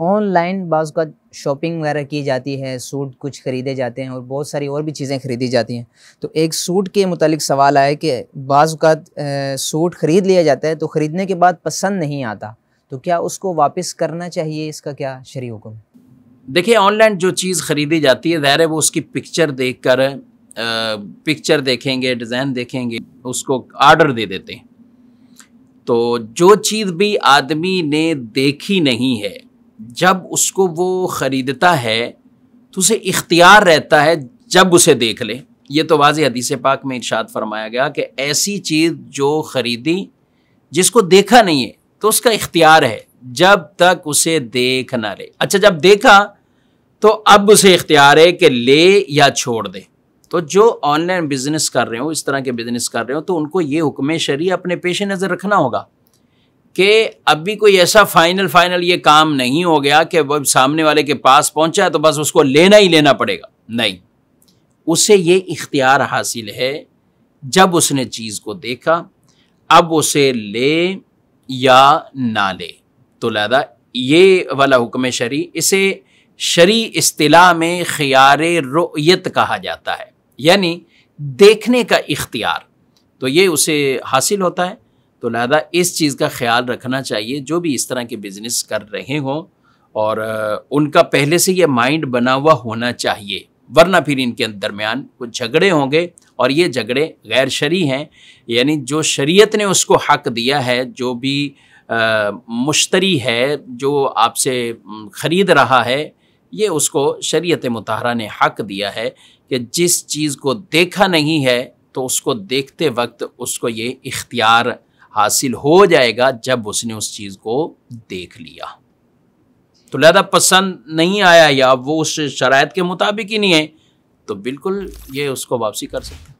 online बाज़ का shopping वगैरह की जाती है सूट कुछ ख़रीदे जाते हैं और बहुत सारी और भी चीज़ें ख़रीदी जाती हैं तो एक सूट के मतलब सवाल आया कि बाज़ का सूट ख़रीद लिया जाता है तो ख़रीदने के बाद पसंद नहीं आता तो क्या उसको वापस करना चाहिए इसका क्या शरी हुक्म देखिए ऑनलाइन जो चीज़ ख़रीदी जाती है ज़ाहिर है वो उसकी पिक्चर देख कर पिक्चर देखेंगे डिज़ाइन देखेंगे उसको आर्डर दे देते हैं तो जो चीज़ भी आदमी ने देखी नहीं है जब उसको वो ख़रीदता है तो उसे इख्तियार रहता है जब उसे देख ले ये तो वाज हदीस पाक में इर्शाद फरमाया गया कि ऐसी चीज़ जो ख़रीदी जिसको देखा नहीं है तो उसका इख्तियार है जब तक उसे देख ना ले अच्छा जब देखा तो अब उसे इख्तियार है कि ले या छोड़ दे तो जो ऑनलाइन बिज़नेस कर रहे हो इस तरह के बिज़नेस कर रहे हो तो उनको ये हुक्म शरी अपने पेश नज़र रखना होगा कि अभी कोई ऐसा फाइनल फाइनल ये काम नहीं हो गया कि वह सामने वाले के पास पहुंचा है तो बस उसको लेना ही लेना पड़ेगा नहीं उसे ये इख्तियार हासिल है जब उसने चीज़ को देखा अब उसे ले या ना ले तो लादा ये वाला हुक्म शरी इसे शरी अतलाह में ख़ियार रोयत कहा जाता है यानी देखने का इख्तियार तो ये उसे हासिल होता है तो लिहाजा इस चीज़ का ख्याल रखना चाहिए जो भी इस तरह के बिज़नेस कर रहे हों और उनका पहले से ये माइंड बना हुआ होना चाहिए वरना फिर इनके दरमियान कुछ झगड़े होंगे और ये झगड़े गैर शरी हैं यानी जो शरीयत ने उसको हक दिया है जो भी आ, मुश्तरी है जो आपसे ख़रीद रहा है ये उसको शरीयत मतहरा ने हक दिया है कि जिस चीज़ को देखा नहीं है तो उसको देखते वक्त उसको ये इख्तियार हासिल हो जाएगा जब उसने उस चीज़ को देख लिया तो लहदा पसंद नहीं आया या वो उस शरात के मुताबिक ही नहीं है तो बिल्कुल ये उसको वापसी कर सकते हैं